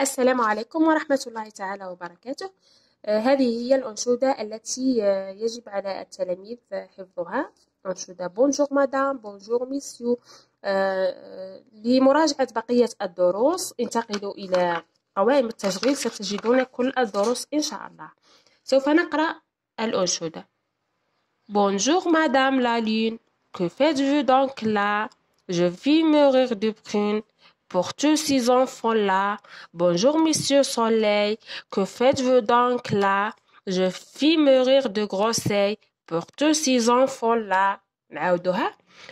السلام عليكم ورحمة الله تعالى وبركاته آه، هذه هي الأنشودة التي آه، يجب على التلاميذ حفظها أنشودة بونجور مدام بونجور ميسيو لمراجعة بقية الدروس انتقلوا إلى قوائم التشغيل ستجدون كل الدروس إن شاء الله سوف نقرأ الأنشودة بونجور مدام لالين Lune, que دونك لا جو في Je vis mourir pour tous ces enfants-là. Bonjour, monsieur Soleil, que faites-vous donc là? Je fis rire de grosseille pour tous ces enfants-là.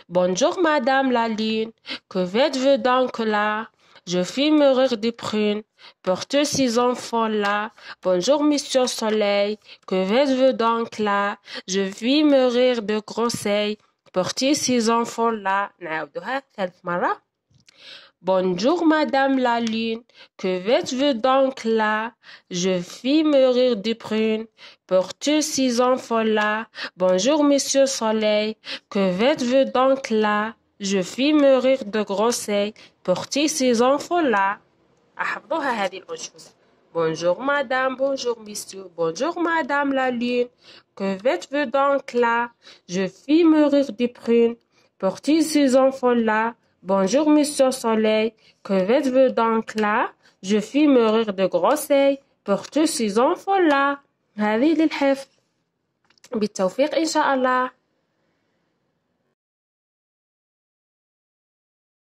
Bonjour, madame la lune, que faites-vous donc là? Je fis rire de prunes pour tous ces enfants-là. Bonjour, monsieur Soleil, que faites-vous donc là? Je fis rire de grosseille pour tous ces enfants-là. Bonjour, madame la lune, que veux vous donc là? Je fis rire des prunes. Pour ces enfants là? Bonjour, monsieur soleil, que veux vous donc là? Je fis rire de grosseille Pour tous ces enfants là? Ah, ah, ah, bonjour, madame, bonjour, monsieur, bonjour, madame la lune, que veux vous donc là? Je fis mûrir des prunes. Pour ces enfants là? Bonjour, monsieur Soleil, que faites-vous donc là? Je fis rire de grosseille pour tous ces enfants-là. بالتوفيق